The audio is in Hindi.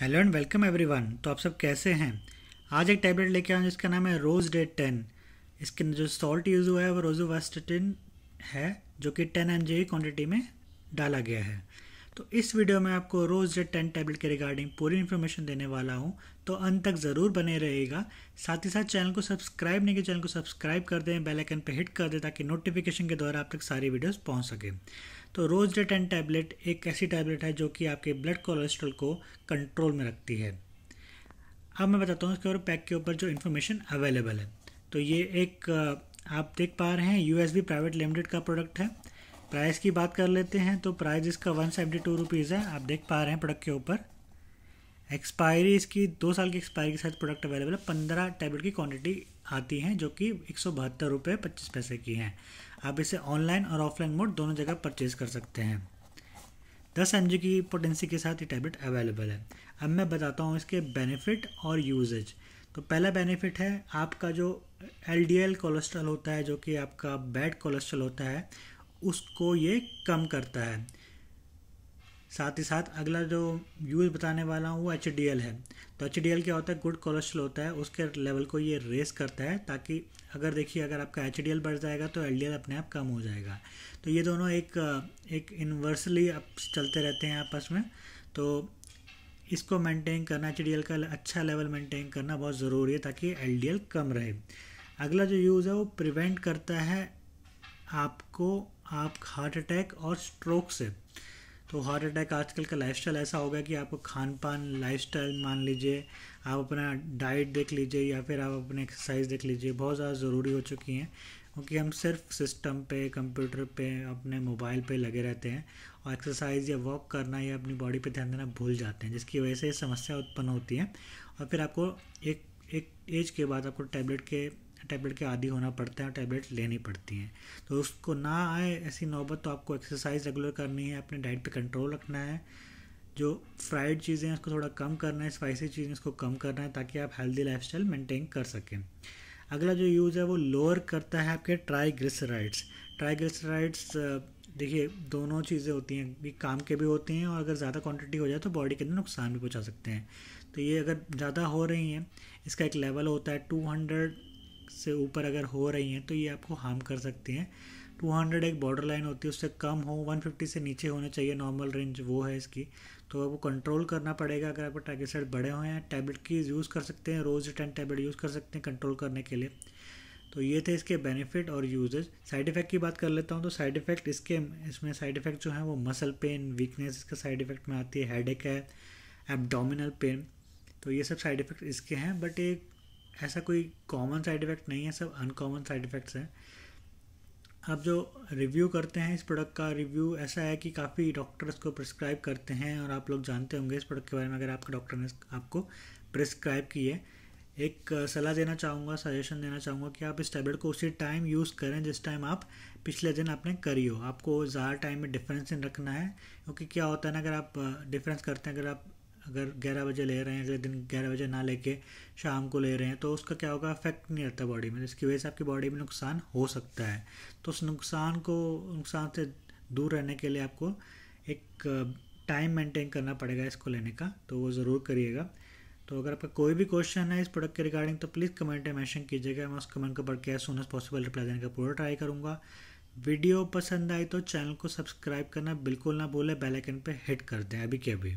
हेलो एंड वेलकम एवरीवन तो आप सब कैसे हैं आज एक टैबलेट लेके आया जिसका नाम है रोज़ डे टेन इसके जो सॉल्ट यूज़ हुआ है वो रोज़ो वेस्टिन है जो कि टेन एम जी क्वान्टिटी में डाला गया है तो इस वीडियो में आपको रोज़ डे टेन टैबलेट के रिगार्डिंग पूरी इन्फॉर्मेशन देने वाला हूँ तो अंत तक ज़रूर बने रहेगा साथ ही साथ चैनल को सब्सक्राइब नहीं किया चैनल को सब्सक्राइब कर दें बेलाइकन पर हिट कर दें ताकि नोटिफिकेशन के द्वारा आप तक सारी वीडियोज़ पहुँच सकें तो रोज रोजडेटन टैबलेट एक ऐसी टैबलेट है जो कि आपके ब्लड कोलेस्ट्रॉल को कंट्रोल में रखती है अब मैं बताता हूँ इसके और पैक के ऊपर जो इन्फॉर्मेशन अवेलेबल है तो ये एक आप देख पा रहे हैं यू प्राइवेट लिमिटेड का प्रोडक्ट है प्राइस की बात कर लेते हैं तो प्राइस इसका वन सेवेंटी टू रुपीज़ है आप देख पा रहे हैं प्रोडक्ट के ऊपर एक्सपायरी इसकी दो साल की एक्सपायरी के साथ प्रोडक्ट अवेलेबल है पंद्रह टैबलेट की क्वांटिटी आती हैं जो कि एक सौ बहत्तर रुपये पच्चीस पैसे की हैं आप इसे ऑनलाइन और ऑफलाइन मोड दोनों जगह परचेज कर सकते हैं दस एम की पोटेंसी के साथ ये टैबलेट अवेलेबल है अब मैं बताता हूँ इसके बेनिफिट और यूजेज तो पहला बेनिफिट है आपका जो एल कोलेस्ट्रॉल होता है जो कि आपका बैड कोलेस्ट्रॉल होता है उसको ये कम करता है साथ ही साथ अगला जो यूज़ बताने वाला हूँ वो एच है तो एच क्या होता है गुड कोलेस्ट्रॉल होता है उसके लेवल को ये रेस करता है ताकि अगर देखिए अगर आपका एच बढ़ जाएगा तो एल अपने आप कम हो जाएगा तो ये दोनों एक एक इन्वर्सली आप चलते रहते हैं आपस में तो इसको मेंटेन करना एच का अच्छा लेवल मेंटेन करना बहुत ज़रूरी है ताकि एल कम रहे अगला जो यूज़ है वो प्रिवेंट करता है आपको आप हार्ट अटैक और स्ट्रोक से तो हार्ट अटैक आजकल का लाइफस्टाइल ऐसा होगा कि आप खान पान लाइफ मान लीजिए आप अपना डाइट देख लीजिए या फिर आप अपने एक्सरसाइज देख लीजिए बहुत ज़्यादा ज़रूरी हो चुकी हैं क्योंकि हम सिर्फ सिस्टम पे कंप्यूटर पे अपने मोबाइल पे लगे रहते हैं और एक्सरसाइज या वॉक करना या अपनी बॉडी पे ध्यान देना भूल जाते हैं जिसकी वजह से समस्या उत्पन्न होती है और फिर आपको एक एक एज के बाद आपको टैबलेट के टैबलेट के आदि होना पड़ता है और टैबलेट लेनी पड़ती हैं तो उसको ना आए ऐसी नौबत तो आपको एक्सरसाइज रेगुलर करनी है अपने डाइट पे कंट्रोल रखना है जो फ्राइड चीज़ें हैं उसको थोड़ा कम करना है स्पाइसी चीज़ें उसको कम करना है ताकि आप हेल्दी लाइफ स्टाइल मेंटेन कर सकें अगला जो यूज़ है वो लोअर करता है आपके ट्राईग्लिसराइड्स ट्राईग्लिसराइड्स देखिए दोनों चीज़ें होती हैं भी काम के भी होते हैं और अगर ज़्यादा क्वांटिटी हो जाए तो बॉडी के अंदर नुकसान भी पहुंचा सकते हैं तो ये अगर ज़्यादा हो रही हैं इसका एक लेवल होता है 200 से ऊपर अगर हो रही हैं तो ये आपको हार्म कर सकती हैं 200 एक बॉर्डर लाइन होती है उससे कम हो 150 से नीचे होना चाहिए नॉर्मल रेंज वो है इसकी तो आपको कंट्रोल करना पड़ेगा अगर आपको ट्राइग्लिसराइड बढ़े हुए हैं टैबलेट की यूज़ कर सकते हैं रोज़ टेन टैबलेट यूज़ कर सकते हैं कंट्रोल करने के लिए तो ये थे इसके बेनिफिट और यूजेज साइड इफ़ेक्ट की बात कर लेता हूँ तो साइड इफ़ेक्ट इसके इसमें साइड इफ़ेक्ट जो है वो मसल पेन वीकनेस इसका साइड इफ़ेक्ट में आती है हेडेक है एबडोमिनल पेन तो ये सब साइड इफ़ेक्ट इसके हैं बट एक ऐसा कोई कॉमन साइड इफ़ेक्ट नहीं है सब अनकॉमन साइड इफ़ेक्ट्स हैं आप जो रिव्यू करते हैं इस प्रोडक्ट का रिव्यू ऐसा है कि काफ़ी डॉक्टर्स को प्रिस्क्राइब करते हैं और आप लोग जानते होंगे इस प्रोडक्ट के बारे में अगर आपके डॉक्टर ने आपको प्रिस्क्राइब की है एक सलाह देना चाहूँगा सजेशन देना चाहूँगा कि आप इस टैबलेट को उसी टाइम यूज़ करें जिस टाइम आप पिछले दिन आपने करी हो आपको ज़्यादा टाइम में डिफरेंस नहीं रखना है क्योंकि क्या होता है ना अगर आप डिफरेंस करते हैं अगर आप अगर ग्यारह बजे ले रहे हैं अगले दिन ग्यारह बजे ना लेके शाम को ले रहे हैं तो उसका क्या होगा इफेक्ट नहीं रहता बॉडी में जिसकी वजह से आपकी बॉडी में नुकसान हो सकता है तो उस नुकसान को नुकसान से दूर रहने के लिए आपको एक टाइम मेंटेन करना पड़ेगा इसको लेने का तो वो ज़रूर करिएगा तो अगर आपका कोई भी क्वेश्चन है इस प्रोडक्ट के रिगार्डिंग तो प्लीज़ कमेंट में मैंशन कीजिएगा मैं उस कमेंट को पढ़ के as soon as possible reply देने का पूरा ट्राई करूँगा वीडियो पसंद आई तो चैनल को सब्सक्राइब करना बिल्कुल ना भूलें बेलाइकन पर हिट कर दें अभी के अभी